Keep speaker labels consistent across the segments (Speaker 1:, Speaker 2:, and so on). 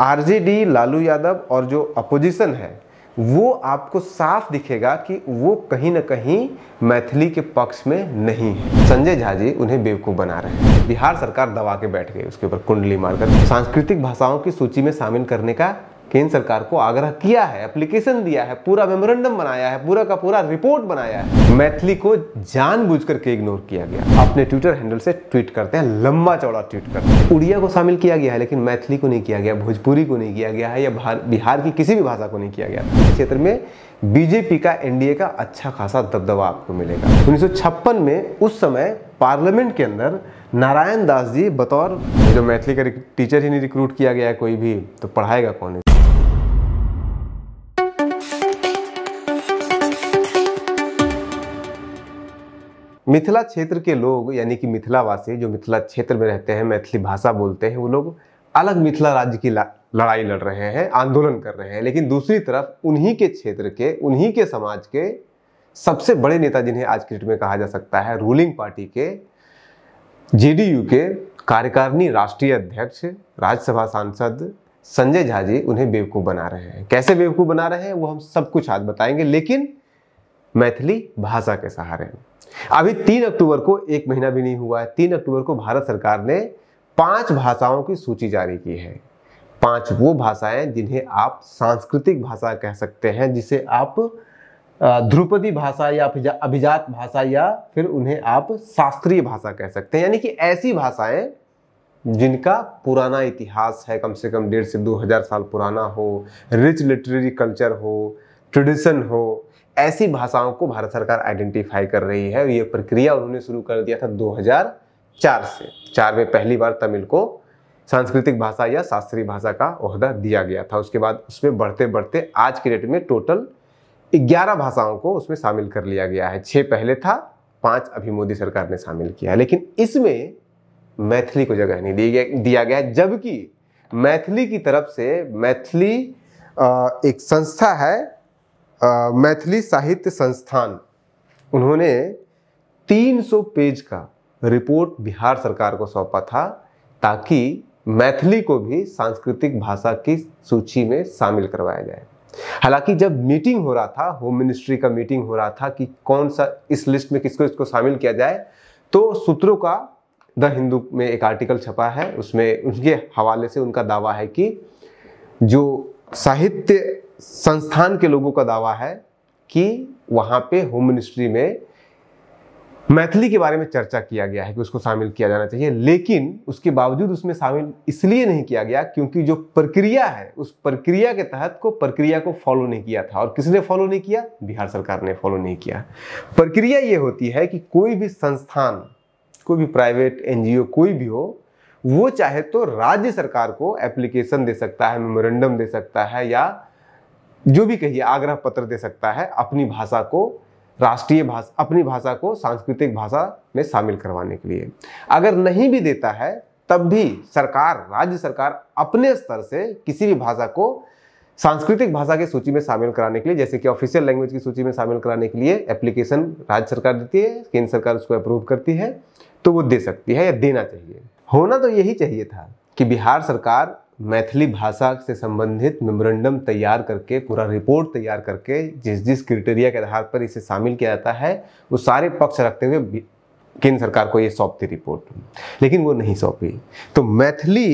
Speaker 1: RJD Lalu Yadav और जो opposition है वो आपको साफ दिखेगा कि वो कहीं ना कहीं मैथिली के पक्ष में नहीं है संजय झा जी उन्हें बेवकूफ़ बना रहे हैं बिहार सरकार दबा के बैठ गई उसके ऊपर कुंडली मारकर सांस्कृतिक भाषाओं की सूची में शामिल करने का केंद्र सरकार को आग्रह किया है एप्लीकेशन दिया है पूरा मेमोरेंडम बनाया है पूरा का पूरा रिपोर्ट बनाया है मैथिली को जान बुझ करके इग्नोर किया गया अपने ट्विटर हैंडल से ट्वीट करते हैं लंबा चौड़ा ट्वीट करते हैं उड़िया को शामिल किया गया है लेकिन मैथिली को नहीं किया गया भोजपुरी को नहीं किया गया है या बिहार की किसी भी भाषा को नहीं किया गया इस क्षेत्र में बीजेपी का एनडीए का अच्छा खासा दबदबा आपको मिलेगा उन्नीस में उस समय पार्लियामेंट के अंदर नारायण दास जी बतौर जो मैथिली का टीचर ही नहीं रिक्रूट किया गया कोई भी तो पढ़ाएगा कौन मिथिला क्षेत्र के लोग यानी कि मिथिलावासी जो मिथिला क्षेत्र में रहते हैं मैथिली भाषा बोलते हैं वो लोग अलग मिथिला राज्य की लड़ाई लड़ रहे हैं आंदोलन कर रहे हैं लेकिन दूसरी तरफ उन्हीं के क्षेत्र के उन्हीं के समाज के सबसे बड़े नेता जिन्हें आज के डेट में कहा जा सकता है रूलिंग पार्टी के जेडीयू के कार्यकारिणी राष्ट्रीय अध्यक्ष राज्यसभा सांसद संजय झा जी उन्हें बेवकूफ़ बना रहे हैं कैसे बेवकूफ़ बना रहे हैं वो हम सब कुछ आज बताएंगे लेकिन मैथिली भाषा के सहारे अभी तीन अक्टूबर को एक महीना भी नहीं हुआ है तीन अक्टूबर को भारत सरकार ने पांच भाषाओं की सूची जारी की है पांच वो भाषाएं जिन्हें आप सांस्कृतिक भाषा कह सकते हैं जिसे आप ध्रुपदी भाषा या अभिजात भाषा या फिर उन्हें आप शास्त्रीय भाषा कह सकते हैं यानी कि ऐसी भाषाएं जिनका पुराना इतिहास है कम से कम डेढ़ से दो हज़ार साल पुराना हो रिच लिटरेरी कल्चर हो ट्रेडिशन हो ऐसी भाषाओं को भारत सरकार आइडेंटिफाई कर रही है ये प्रक्रिया उन्होंने शुरू कर दिया था 2004 से चार में पहली बार तमिल को सांस्कृतिक भाषा या शास्त्रीय भाषा का अहदा दिया गया था उसके बाद उसमें बढ़ते बढ़ते आज के डेट में टोटल ग्यारह भाषाओं को उसमें शामिल कर लिया गया है छः पहले था पाँच अभी मोदी सरकार ने शामिल किया है लेकिन इसमें मैथिली को जगह नहीं दी दिया गया जबकि मैथिली की तरफ से मैथिली एक संस्था है मैथिली साहित्य संस्थान उन्होंने 300 पेज का रिपोर्ट बिहार सरकार को सौंपा था ताकि मैथिली को भी सांस्कृतिक भाषा की सूची में शामिल करवाया जाए हालांकि जब मीटिंग हो रहा था होम मिनिस्ट्री का मीटिंग हो रहा था कि कौन सा इस लिस्ट में किसको इसको शामिल किया जाए तो सूत्रों का द हिंदू में एक आर्टिकल छपा है उसमें उनके हवाले से उनका दावा है कि जो साहित्य संस्थान के लोगों का दावा है कि वहां पे होम मिनिस्ट्री में मैथिली के बारे में चर्चा किया गया है कि उसको शामिल किया जाना चाहिए लेकिन उसके बावजूद उसमें शामिल इसलिए नहीं किया गया क्योंकि जो प्रक्रिया है उस प्रक्रिया के तहत को प्रक्रिया को फॉलो नहीं किया था और किसने फॉलो नहीं किया बिहार सरकार ने फॉलो नहीं किया प्रक्रिया ये होती है कि कोई भी संस्थान कोई भी प्राइवेट एनजीओ कोई भी हो वो चाहे तो राज्य सरकार को एप्लीकेशन दे सकता है मेमोरेंडम दे सकता है या जो भी कहिए आग्रह पत्र दे सकता है अपनी भाषा को राष्ट्रीय भाषा अपनी भाषा को सांस्कृतिक भाषा में शामिल करवाने के लिए अगर नहीं भी देता है तब भी सरकार राज्य सरकार अपने स्तर से किसी भी भाषा को सांस्कृतिक भाषा की सूची में शामिल कराने के लिए जैसे कि ऑफिशियल लैंग्वेज की सूची में शामिल कराने के लिए एप्लीकेशन राज्य सरकार देती है केंद्र सरकार उसको अप्रूव करती है तो वो दे सकती है या देना चाहिए होना तो यही चाहिए था कि बिहार सरकार मैथिली भाषा से संबंधित मेमोरेंडम तैयार करके पूरा रिपोर्ट तैयार करके जिस जिस क्रिटेरिया के आधार पर इसे शामिल किया जाता है वो सारे पक्ष रखते हुए केंद्र सरकार को ये सौंपती रिपोर्ट लेकिन वो नहीं सौंपी तो मैथिली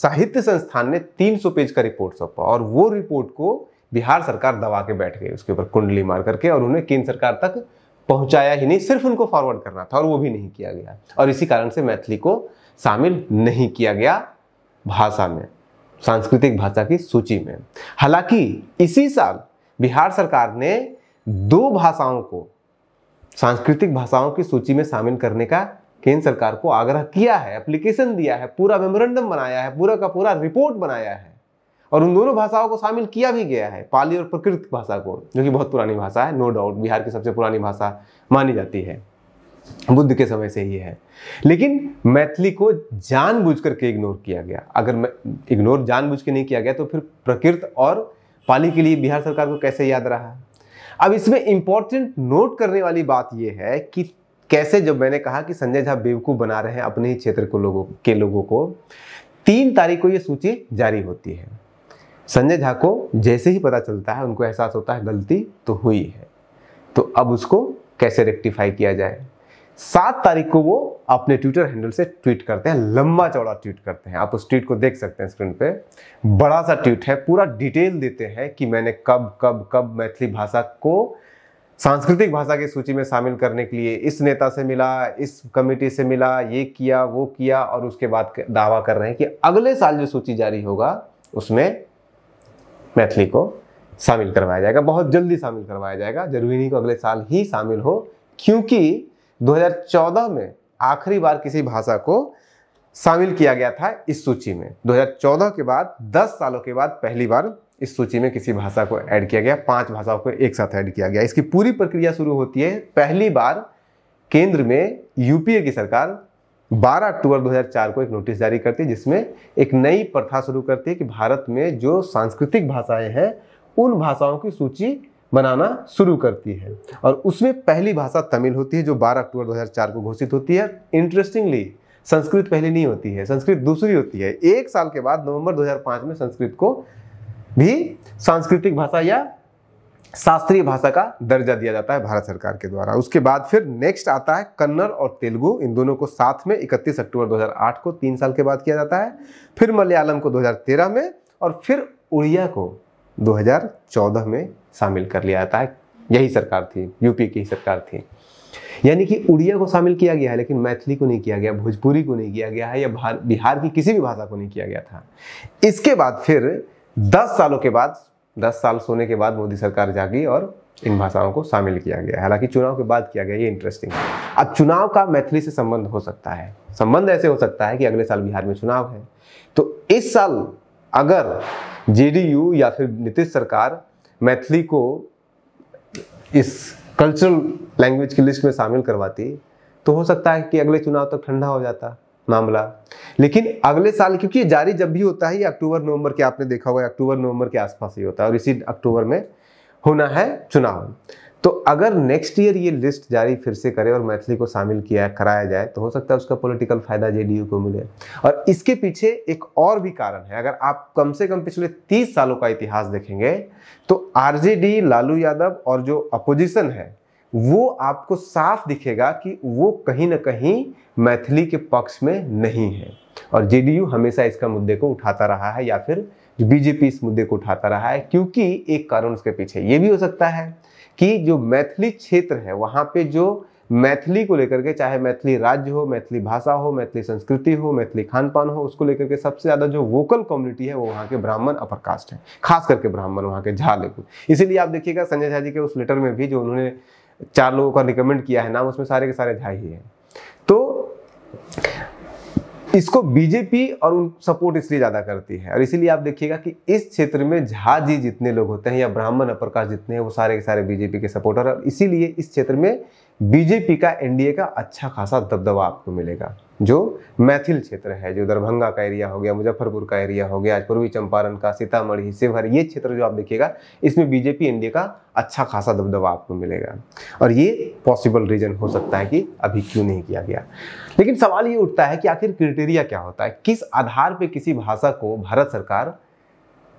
Speaker 1: साहित्य संस्थान ने 300 पेज का रिपोर्ट सौंपा और वो रिपोर्ट को बिहार सरकार दबा के बैठ गई उसके ऊपर कुंडली मार करके और उन्हें केंद्र सरकार तक पहुंचाया ही नहीं सिर्फ उनको फॉरवर्ड करना था और वो भी नहीं किया गया और इसी कारण से मैथिली को शामिल नहीं किया गया भाषा में सांस्कृतिक भाषा की सूची में हालांकि इसी साल बिहार सरकार ने दो भाषाओं को सांस्कृतिक भाषाओं की सूची में शामिल करने का केंद्र सरकार को आग्रह किया है एप्लीकेशन दिया है पूरा मेमोरेंडम बनाया है पूरा का पूरा रिपोर्ट बनाया है और उन दोनों भाषाओं को शामिल किया भी गया है पाली और प्रकृत भाषा को जो कि बहुत पुरानी भाषा है नो डाउट बिहार की सबसे पुरानी भाषा मानी जाती है बुद्ध के समय से ये है लेकिन मैथिली को जानबूझ करके इग्नोर किया गया अगर इग्नोर जानबूझ के नहीं किया गया तो फिर प्रकृत और पाली के लिए बिहार सरकार को कैसे याद रहा अब इसमें इंपॉर्टेंट नोट करने वाली बात यह है कि कैसे जब मैंने कहा कि संजय झा बेवकूफ़ बना रहे हैं अपने ही क्षेत्र को लोगों के लोगों को तीन तारीख को यह सूची जारी होती है संजय झा को जैसे ही पता चलता है उनको एहसास होता है गलती तो हुई है तो अब उसको कैसे रेक्टिफाई किया जाए सात तारीख को वो अपने ट्विटर हैंडल से ट्वीट करते हैं लंबा चौड़ा ट्वीट करते हैं आप उस ट्वीट को देख सकते हैं स्क्रीन पे बड़ा सा ट्वीट है पूरा डिटेल देते हैं कि मैंने कब कब कब मैथिली भाषा को सांस्कृतिक भाषा की सूची में शामिल करने के लिए इस नेता से मिला इस कमेटी से मिला ये किया वो किया और उसके बाद दावा कर रहे हैं कि अगले साल जो सूची जारी होगा उसमें मैथिली को शामिल करवाया जाएगा बहुत जल्दी शामिल करवाया जाएगा जरूरी नहीं को अगले साल ही शामिल हो क्योंकि 2014 में आखिरी बार किसी भाषा को शामिल किया गया था इस सूची में 2014 के बाद 10 सालों के बाद पहली बार इस सूची में किसी भाषा को ऐड किया गया पांच भाषाओं को एक साथ ऐड किया गया इसकी पूरी प्रक्रिया शुरू होती है पहली बार केंद्र में यूपीए की सरकार 12 अक्टूबर 2004 को एक नोटिस जारी करती है जिसमें एक नई प्रथा शुरू करती है कि भारत में जो सांस्कृतिक भाषाएं हैं उन भाषाओं की सूची बनाना शुरू करती है और उसमें पहली भाषा तमिल होती है जो 12 अक्टूबर 2004 को घोषित होती है इंटरेस्टिंगली संस्कृत पहली नहीं होती है संस्कृत दूसरी होती है एक साल के बाद नवंबर 2005 में संस्कृत को भी सांस्कृतिक भाषा या शास्त्रीय भाषा का दर्जा दिया जाता है भारत सरकार के द्वारा उसके बाद फिर नेक्स्ट आता है कन्नड़ और तेलुगु इन दोनों को साथ में 31 अक्टूबर 2008 को तीन साल के बाद किया जाता है फिर मलयालम को 2013 में और फिर उड़िया को 2014 में शामिल कर लिया जाता है यही सरकार थी यूपी की ही सरकार थी यानी कि उड़िया को शामिल किया गया है लेकिन मैथिली को नहीं किया गया भोजपुरी को नहीं किया गया है या बिहार की किसी भी भाषा को नहीं किया गया था इसके बाद फिर दस सालों के बाद दस साल सोने के बाद मोदी सरकार जागी और इन भाषाओं को शामिल किया गया हालांकि चुनाव के बाद किया गया ये इंटरेस्टिंग है अब चुनाव का मैथिली से संबंध हो सकता है संबंध ऐसे हो सकता है कि अगले साल बिहार में चुनाव है तो इस साल अगर जेडीयू या फिर नीतीश सरकार मैथिली को इस कल्चरल लैंग्वेज की लिस्ट में शामिल करवाती तो हो सकता है कि अगले चुनाव तक तो ठंडा हो जाता मामला लेकिन अगले साल क्योंकि जारी जब भी होता है ये अक्टूबर नवंबर के आपने देखा होगा अक्टूबर नवंबर के आसपास ही होता है और इसी अक्टूबर में होना है चुनाव तो अगर नेक्स्ट ईयर ये लिस्ट जारी फिर से करे और मैथिली को शामिल किया कराया जाए तो हो सकता है उसका पॉलिटिकल फायदा जेडीयू को मिले और इसके पीछे एक और भी कारण है अगर आप कम से कम पिछले तीस सालों का इतिहास देखेंगे तो आरजेडी लालू यादव और जो अपोजिशन है वो आपको साफ दिखेगा कि वो कहीं ना कहीं मैथिली के पक्ष में नहीं है और जेडीयू हमेशा इसका मुद्दे को उठाता रहा है या फिर बीजेपी इस मुद्दे को उठाता रहा है क्योंकि एक कारण उसके पीछे ये भी हो सकता है कि जो मैथिली क्षेत्र है वहाँ पे जो मैथिली को लेकर के चाहे मैथिली राज्य हो मैथिली भाषा हो मैथिली संस्कृति हो मैथिली खान पान हो उसको लेकर के सबसे ज़्यादा जो वोकल कम्युनिटी है वो वहाँ के ब्राह्मण अपर कास्ट है खास करके ब्राह्मण वहाँ के झा लेखु इसीलिए आप देखिएगा संजय झा जी के उस लेटर में भी जो उन्होंने चार लोगों का रिकमेंड किया है नाम उसमें सारे के सारे झा ही है तो इसको बीजेपी और उन सपोर्ट इसलिए ज़्यादा करती है और इसीलिए आप देखिएगा कि इस क्षेत्र में झा जी जितने लोग होते हैं या ब्राह्मण अप्रकाश जितने हैं वो सारे के सारे बीजेपी के सपोर्टर और इसीलिए इस क्षेत्र में बीजेपी का एनडीए का अच्छा खासा दबदबा आपको मिलेगा जो मैथिल क्षेत्र है जो दरभंगा का एरिया हो गया मुजफ्फरपुर का एरिया हो गया आज पूर्वी चंपारण का सीतामढ़ी शिवहर ये क्षेत्र जो आप देखिएगा इसमें बीजेपी एनडीए का अच्छा खासा दबदबा आपको मिलेगा और ये पॉसिबल रीजन हो सकता है कि अभी क्यों नहीं किया गया लेकिन सवाल ये उठता है कि आखिर क्रिटेरिया क्या होता है किस आधार पर किसी भाषा को भारत सरकार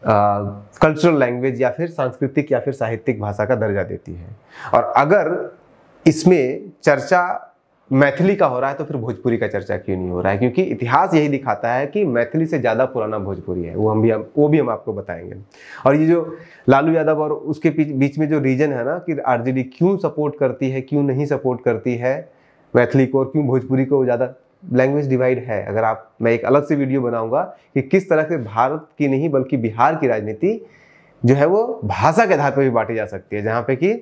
Speaker 1: कल्चरल लैंग्वेज या फिर सांस्कृतिक या फिर साहित्यिक भाषा का दर्जा देती है और अगर इसमें चर्चा मैथिली का हो रहा है तो फिर भोजपुरी का चर्चा क्यों नहीं हो रहा है क्योंकि इतिहास यही दिखाता है कि मैथिली से ज़्यादा पुराना भोजपुरी है वो हम भी वो भी हम आपको बताएंगे और ये जो लालू यादव और उसके बीच में जो रीजन है ना कि आरजेडी क्यों सपोर्ट करती है क्यों नहीं सपोर्ट करती है मैथिली को और क्यों भोजपुरी को ज़्यादा लैंग्वेज डिवाइड है अगर आप मैं एक अलग से वीडियो बनाऊंगा कि किस तरह से भारत की नहीं बल्कि बिहार की राजनीति जो है वो भाषा के आधार पर भी बांटी जा सकती है जहाँ पे कि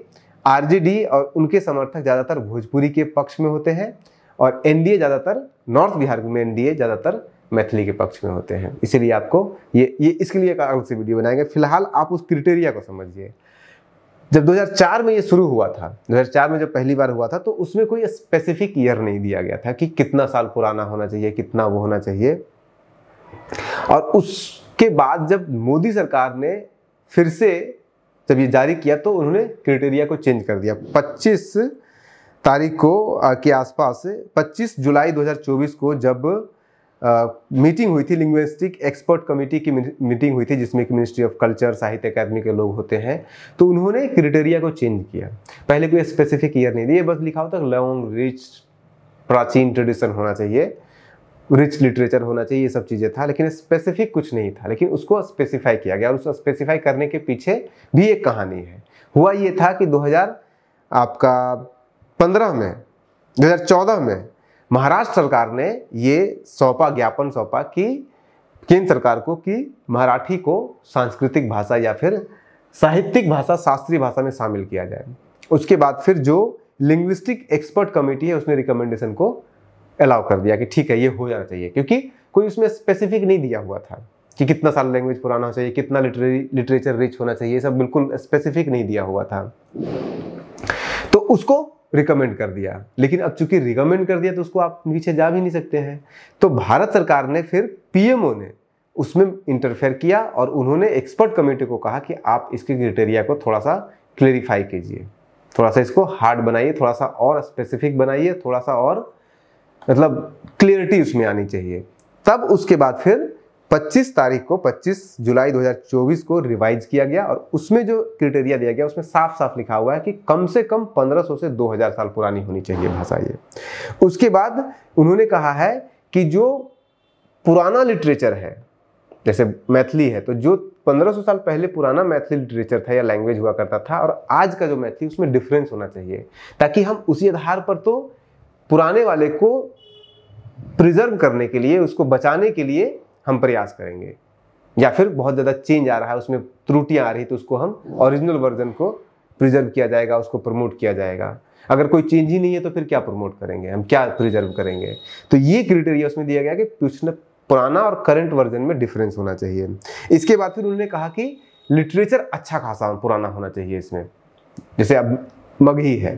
Speaker 1: आरजेडी और उनके समर्थक ज़्यादातर भोजपुरी के पक्ष में होते हैं और एनडीए ज़्यादातर नॉर्थ बिहार में एनडीए ज़्यादातर मैथिली के पक्ष में होते हैं इसीलिए आपको ये ये इसके लिए एक अलग से वीडियो बनाएंगे फिलहाल आप उस क्रिटेरिया को समझिए जब 2004 में ये शुरू हुआ था 2004 में जब पहली बार हुआ था तो उसमें कोई स्पेसिफिक ईयर नहीं दिया गया था कि कितना साल पुराना होना चाहिए कितना वो होना चाहिए और उसके बाद जब मोदी सरकार ने फिर से जब ये जारी किया तो उन्होंने क्रिटेरिया को चेंज कर दिया 25 तारीख को के आसपास 25 जुलाई 2024 को जब आ, मीटिंग हुई थी लिंग्विस्टिक एक्सपर्ट कमेटी की मीटिंग हुई थी जिसमें कि मिनिस्ट्री ऑफ कल्चर साहित्य अकादमी के लोग होते हैं तो उन्होंने क्रिटेरिया को चेंज किया पहले कोई स्पेसिफिक ईयर नहीं दिया बस लिखा होता लॉन्ग रिच प्राचीन ट्रेडिशन होना चाहिए रिच लिटरेचर होना चाहिए ये सब चीज़ें था लेकिन स्पेसिफिक कुछ नहीं था लेकिन उसको स्पेसिफाई किया गया और उसको स्पेसिफाई करने के पीछे भी एक कहानी है हुआ ये था कि 2000 आपका 15 में 2014 में महाराष्ट्र सरकार ने ये सौंपा ज्ञापन सौंपा कि केंद्र सरकार को कि मराठी को सांस्कृतिक भाषा या फिर साहित्यिक भाषा शास्त्रीय भाषा में शामिल किया जाए उसके बाद फिर जो लिंग्विस्टिक एक्सपर्ट कमेटी है उसने रिकमेंडेशन को अलाउ कर दिया कि ठीक है ये हो जाना चाहिए क्योंकि कोई उसमें स्पेसिफिक नहीं दिया हुआ था कि कितना साल लैंग्वेज पुराना होना चाहिए कितना लिटरेरी लिटरेचर रिच होना चाहिए सब बिल्कुल स्पेसिफिक नहीं दिया हुआ था तो उसको रिकमेंड कर दिया लेकिन अब चूंकि रिकमेंड कर दिया तो उसको आप नीचे जा भी नहीं सकते हैं तो भारत सरकार ने फिर पीएमओ ने उसमें इंटरफेयर किया और उन्होंने एक्सपर्ट कमेटी को कहा कि आप इसके क्रिटेरिया को थोड़ा सा क्लेरिफाई कीजिए थोड़ा सा इसको हार्ड बनाइए थोड़ा सा और स्पेसिफिक बनाइए थोड़ा सा और मतलब क्लियरिटी उसमें आनी चाहिए तब उसके बाद फिर 25 तारीख को 25 जुलाई 2024 को रिवाइज किया गया और उसमें जो क्रिटेरिया दिया गया उसमें साफ साफ लिखा हुआ है कि कम से कम 1500 से 2000 साल पुरानी होनी चाहिए भाषा ये उसके बाद उन्होंने कहा है कि जो पुराना लिटरेचर है जैसे मैथिली है तो जो 1500 साल पहले पुराना मैथिली लिटरेचर था या लैंग्वेज हुआ करता था और आज का जो मैथिली उसमें डिफरेंस होना चाहिए ताकि हम उसी आधार पर तो पुराने वाले को प्रिजर्व करने के लिए उसको बचाने के लिए हम प्रयास करेंगे या फिर बहुत ज़्यादा चेंज आ रहा है उसमें त्रुटियाँ आ रही तो उसको हम ओरिजिनल वर्जन को प्रिजर्व किया जाएगा उसको प्रमोट किया जाएगा अगर कोई चेंज ही नहीं है तो फिर क्या प्रमोट करेंगे हम क्या प्रिजर्व करेंगे तो ये क्रिटेरिया उसमें दिया गया कि कुछ पुराना और करंट वर्जन में डिफरेंस होना चाहिए इसके बाद फिर उन्होंने कहा कि लिटरेचर अच्छा खासा पुराना होना चाहिए इसमें जैसे अब मगही है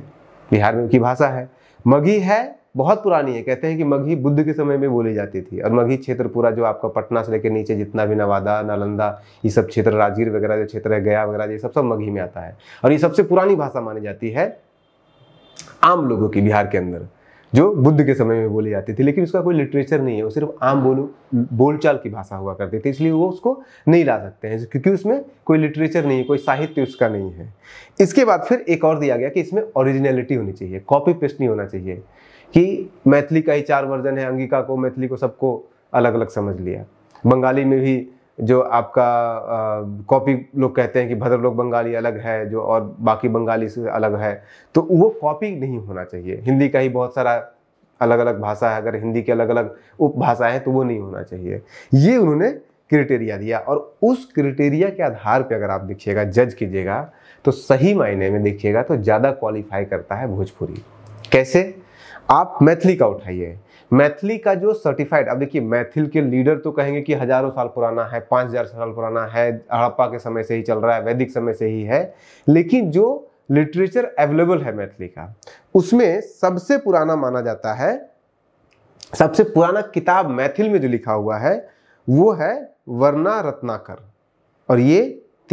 Speaker 1: बिहार में उनकी भाषा है मघी है बहुत पुरानी है कहते हैं कि मघी बुद्ध के समय में बोली जाती थी और मघी क्षेत्र पूरा जो आपका पटना से लेकर नीचे जितना भी नवादा नालंदा ये सब क्षेत्र राजगीर वगैरह जो क्षेत्र है गया वगैरह ये सब सब मघी में आता है और ये सबसे पुरानी भाषा मानी जाती है आम लोगों की बिहार के अंदर जो बुद्ध के समय में बोली जाती थी लेकिन उसका कोई लिटरेचर नहीं है वो सिर्फ आम बोलो बोलचाल की भाषा हुआ करती थी इसलिए वो उसको नहीं ला सकते हैं क्योंकि उसमें कोई लिटरेचर नहीं है कोई साहित्य उसका नहीं है इसके बाद फिर एक और दिया गया कि इसमें ओरिजिनलिटी होनी चाहिए कॉपी पेस्ट नहीं होना चाहिए कि मैथिली का ही चार वर्जन है अंगिका को मैथिली को सबको अलग अलग समझ लिया बंगाली में भी जो आपका कॉपी लोग कहते हैं कि भद्र लोग बंगाली अलग है जो और बाकी बंगाली से अलग है तो वो कॉपी नहीं होना चाहिए हिंदी का ही बहुत सारा अलग अलग भाषा है अगर हिंदी के अलग अलग उपभाषाएं हैं तो वो नहीं होना चाहिए ये उन्होंने क्रिटेरिया दिया और उस क्रिटेरिया के आधार पर अगर आप देखिएगा जज कीजिएगा तो सही मायने में देखिएगा तो ज़्यादा क्वालिफाई करता है भोजपुरी कैसे आप मैथिली का उठाइए मैथिली का जो सर्टिफाइड अब देखिए मैथिल के लीडर तो कहेंगे कि हजारों साल पुराना है पाँच हजार साल पुराना है हड़प्पा के समय से ही चल रहा है वैदिक समय से ही है लेकिन जो लिटरेचर अवेलेबल है मैथिली का उसमें सबसे पुराना माना जाता है सबसे पुराना किताब मैथिल में जो लिखा हुआ है वो है वर्णा रत्नाकर और ये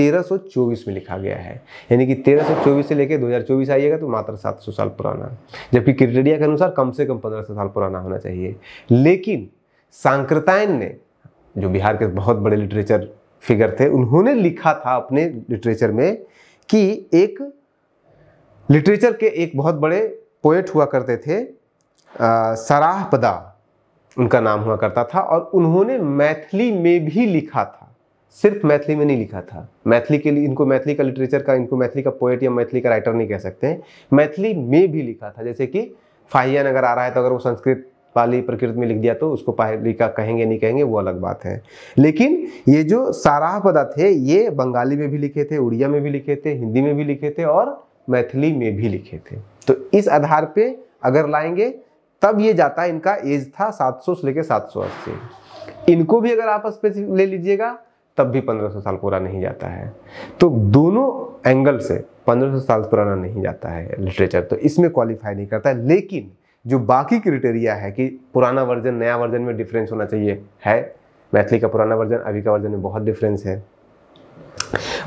Speaker 1: 1324 में लिखा गया है यानी कि 1324 से लेकर 2024 आइएगा तो मात्र 700 साल पुराना जबकि क्रिटेरिया के अनुसार कम से कम 1500 साल पुराना होना चाहिए लेकिन सांक्रतायन ने जो बिहार के बहुत बड़े लिटरेचर फिगर थे उन्होंने लिखा था अपने लिटरेचर में कि एक लिटरेचर के एक बहुत बड़े पोएट हुआ करते थे सराहपदा उनका नाम हुआ करता था और उन्होंने मैथिली में भी लिखा था सिर्फ मैथिली में नहीं लिखा था मैथिली के लिए इनको मैथिली का लिटरेचर का इनको मैथिली का पोएट या मैथिली का राइटर नहीं कह सकते हैं मैथिली में भी लिखा था जैसे कि फाहियान अगर आ रहा है तो अगर वो संस्कृत पाली प्रकृत में लिख दिया तो उसको पाली का कहेंगे नहीं कहेंगे वो अलग बात है लेकिन ये जो साराह पदा थे ये बंगाली में भी लिखे थे उड़िया में भी लिखे थे हिंदी में भी लिखे थे और मैथिली में भी लिखे थे तो इस आधार पे अगर लाएंगे तब ये जाता है इनका एज था 700 से लेकर 780 इनको भी अगर आप स्पेसिफिक ले लीजिएगा तब भी 1500 साल पूरा नहीं जाता है तो दोनों एंगल से 1500 साल पुराना नहीं जाता है लिटरेचर तो इसमें क्वालिफाई नहीं करता है लेकिन जो बाकी क्रिटेरिया है कि पुराना वर्जन नया वर्जन में डिफरेंस होना चाहिए है मैथिली का पुराना वर्जन अभी का वर्जन में बहुत डिफरेंस है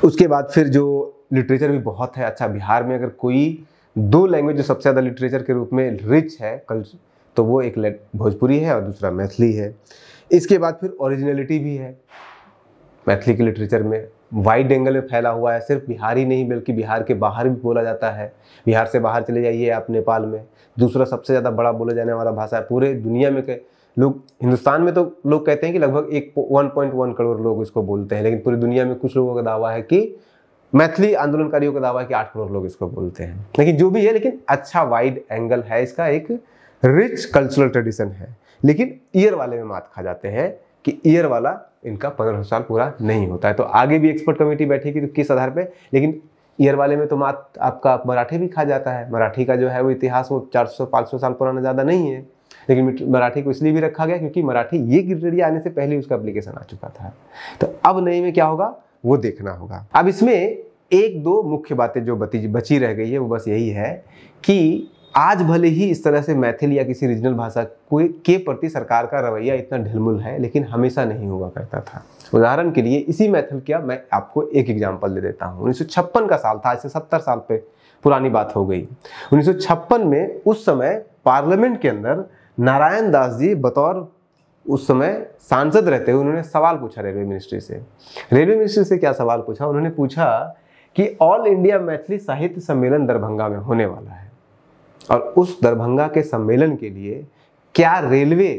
Speaker 1: उसके बाद फिर जो लिटरेचर भी बहुत है अच्छा बिहार में अगर कोई दो लैंग्वेज जो सबसे ज़्यादा लिटरेचर के रूप में रिच है कल्चर तो वो एक भोजपुरी है और दूसरा मैथिली है इसके बाद फिर ओरिजिनलिटी भी है मैथिली के लिटरेचर में वाइड एंगल में फैला हुआ है सिर्फ बिहार ही नहीं बल्कि बिहार के बाहर भी बोला जाता है बिहार से बाहर चले जाइए आप नेपाल में दूसरा सबसे ज़्यादा बड़ा बोला जाने वाला भाषा है पूरे दुनिया में लोग हिंदुस्तान में तो लोग कहते हैं कि लगभग एक वन पॉइंट वन करोड़ लोग इसको बोलते हैं लेकिन पूरी दुनिया में कुछ लोगों का दावा है कि मैथिली आंदोलनकारियों का दावा है कि आठ करोड़ लोग इसको बोलते हैं लेकिन जो भी है लेकिन अच्छा वाइड एंगल है इसका एक रिच कल्चरल ट्रेडिशन है लेकिन ईयर वाले में मात खा जाते हैं कि ईयर वाला इनका पंद्रह साल पूरा नहीं होता है तो आगे भी एक्सपर्ट कमेटी बैठेगी तो किस आधार पर लेकिन ईयर वाले में तो मात आपका मराठी भी खा जाता है मराठी का जो है वो इतिहास वो चार सौ साल पुराना ज़्यादा नहीं है लेकिन मराठी को इसलिए भी रखा गया क्योंकि मराठी ये क्रिटेरिया आने से पहले उसका एप्लीकेशन आ चुका था तो अब नए में क्या होगा वो देखना होगा अब इसमें एक दो मुख्य बातें जो बती बची रह गई है वो बस यही है कि आज भले ही इस तरह से मैथिल या किसी रीजनल भाषा के प्रति सरकार का रवैया इतना ढिलमुल है लेकिन हमेशा नहीं हुआ करता था उदाहरण के लिए इसी मैथिल का मैं आपको एक एग्जाम्पल दे देता हूँ उन्नीस का साल था आज से सत्तर साल पे पुरानी बात हो गई उन्नीस में उस समय पार्लियामेंट के अंदर नारायण दास जी बतौर उस समय सांसद रहते हुए उन्होंने सवाल पूछा रेलवे मिनिस्ट्री से रेलवे मिनिस्ट्री से क्या सवाल पूछा उन्होंने पूछा कि ऑल इंडिया मैथिली साहित्य सम्मेलन दरभंगा में होने वाला है और उस दरभंगा के सम्मेलन के लिए क्या रेलवे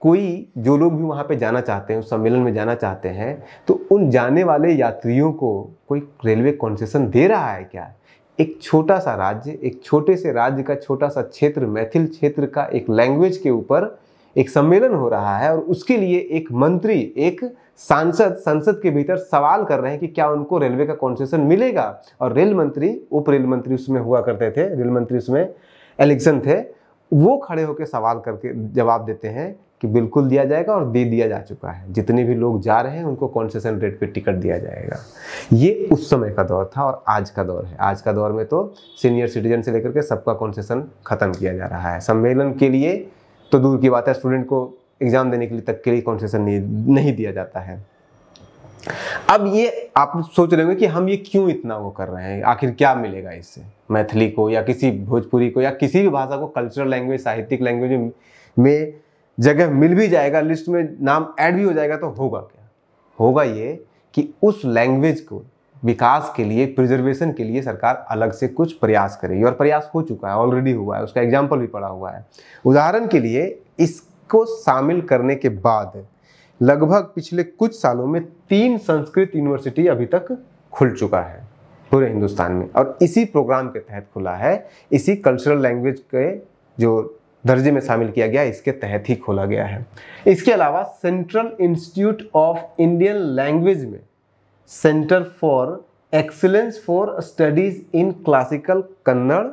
Speaker 1: कोई जो लोग भी वहाँ पे जाना चाहते हैं उस सम्मेलन में जाना चाहते हैं तो उन जाने वाले यात्रियों को कोई रेलवे कॉन्सेशन दे रहा है क्या एक छोटा सा राज्य एक छोटे से राज्य का छोटा सा क्षेत्र मैथिल क्षेत्र का एक लैंग्वेज के ऊपर एक सम्मेलन हो रहा है और उसके लिए एक मंत्री एक सांसद संसद के भीतर सवाल कर रहे हैं कि क्या उनको रेलवे का कॉन्सेशन मिलेगा और रेल मंत्री उप रेल मंत्री उसमें हुआ करते थे रेल मंत्री उसमें एलेक्सन थे वो खड़े होकर सवाल करके जवाब देते हैं कि बिल्कुल दिया जाएगा और दे दिया जा चुका है जितने भी लोग जा रहे हैं उनको कॉन्सेशन रेट पे टिकट दिया जाएगा ये उस समय का दौर था और आज का दौर है आज का दौर में तो सीनियर सिटीजन से लेकर के सबका कॉन्सेशन ख़त्म किया जा रहा है सम्मेलन के लिए तो दूर की बात है स्टूडेंट को एग्ज़ाम देने के लिए तक के लिए कॉन्सेशन नहीं, नहीं दिया जाता है अब ये आप सोच रहे होंगे कि हम ये क्यों इतना वो कर रहे हैं आखिर क्या मिलेगा इससे मैथिली को या किसी भोजपुरी को या किसी भी भाषा को कल्चरल लैंग्वेज साहित्यिक लैंग्वेज में जगह मिल भी जाएगा लिस्ट में नाम ऐड भी हो जाएगा तो होगा क्या होगा ये कि उस लैंग्वेज को विकास के लिए प्रिजर्वेशन के लिए सरकार अलग से कुछ प्रयास करेगी और प्रयास हो चुका है ऑलरेडी हुआ है उसका एग्जाम्पल भी पड़ा हुआ है उदाहरण के लिए इसको शामिल करने के बाद लगभग पिछले कुछ सालों में तीन संस्कृत यूनिवर्सिटी अभी तक खुल चुका है पूरे हिंदुस्तान में और इसी प्रोग्राम के तहत खुला है इसी कल्चरल लैंग्वेज के जो दर्जे में शामिल किया गया इसके तहत ही खोला गया है इसके अलावा central institute of Indian language में centre for excellence for studies in classical Kannada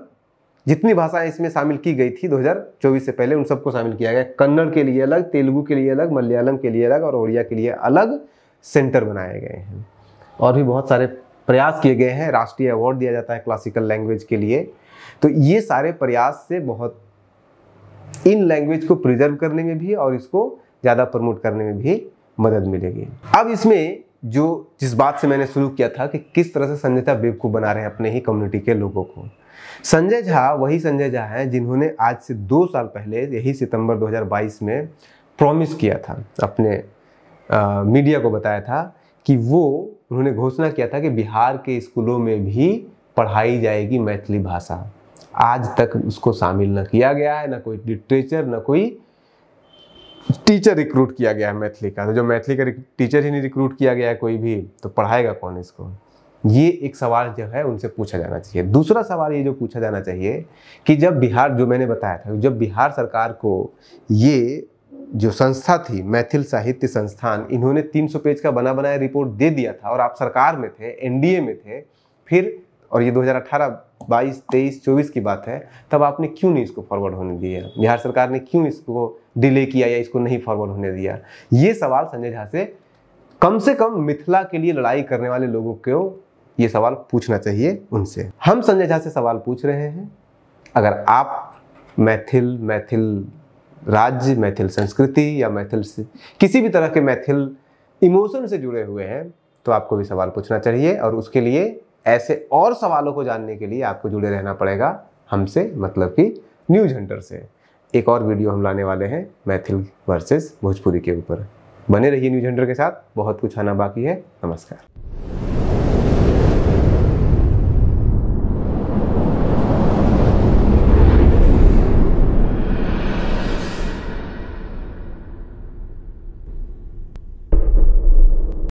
Speaker 1: जितनी भाषाएं इसमें शामिल की गई थी 2024 से पहले उन सबको शामिल किया गया कन्नड़ के लिए अलग तेलुगु के लिए अलग मलयालम के लिए अलग और उड़िया के लिए अलग सेंटर बनाए गए हैं और भी बहुत सारे प्रयास किए गए हैं राष्ट्रीय अवार्ड दिया जाता है क्लासिकल लैंग्वेज के लिए तो ये सारे प्रयास से बहुत इन लैंग्वेज को प्रिजर्व करने में भी और इसको ज़्यादा प्रमोट करने में भी मदद मिलेगी अब इसमें जो जिस बात से मैंने शुरू किया था कि किस तरह से संजिता वेब को बना रहे हैं अपने ही कम्युनिटी के लोगों को संजय झा वही संजय झा हैं जिन्होंने आज से दो साल पहले यही सितंबर 2022 में प्रॉमिस किया था अपने आ, मीडिया को बताया था कि वो उन्होंने घोषणा किया था कि बिहार के स्कूलों में भी पढ़ाई जाएगी मैथिली भाषा आज तक उसको शामिल न किया गया है ना कोई लिटरेचर ना कोई टीचर रिक्रूट किया गया है मैथिली का तो जब मैथिली का टीचर ही नहीं रिक्रूट किया गया है कोई भी तो पढ़ाएगा कौन इसको ये एक सवाल जो है उनसे पूछा जाना चाहिए दूसरा सवाल ये जो पूछा जाना चाहिए कि जब बिहार जो मैंने बताया था जब बिहार सरकार को ये जो संस्था थी मैथिल साहित्य संस्थान इन्होंने 300 पेज का बना बनाया रिपोर्ट दे दिया था और आप सरकार में थे एनडीए में थे फिर और ये 2018 22 23 24 की बात है तब आपने क्यों नहीं इसको फॉरवर्ड होने दिया बिहार सरकार ने क्यों इसको डिले किया या इसको नहीं फॉरवर्ड होने दिया ये सवाल संजय झा से कम से कम मिथिला के लिए लड़ाई करने वाले लोगों को ये सवाल पूछना चाहिए उनसे हम संजय झा से सवाल पूछ रहे हैं अगर आप मैथिल मैथिल राज्य मैथिल संस्कृति या मैथिल से किसी भी तरह के मैथिल इमोशन से जुड़े हुए हैं तो आपको भी सवाल पूछना चाहिए और उसके लिए ऐसे और सवालों को जानने के लिए आपको जुड़े रहना पड़ेगा हमसे मतलब कि न्यूज हंटर से एक और वीडियो हम लाने वाले हैं मैथिल वर्सेस भोजपुरी के ऊपर बने रहिए न्यूज हंटर के साथ बहुत कुछ आना बाकी है नमस्कार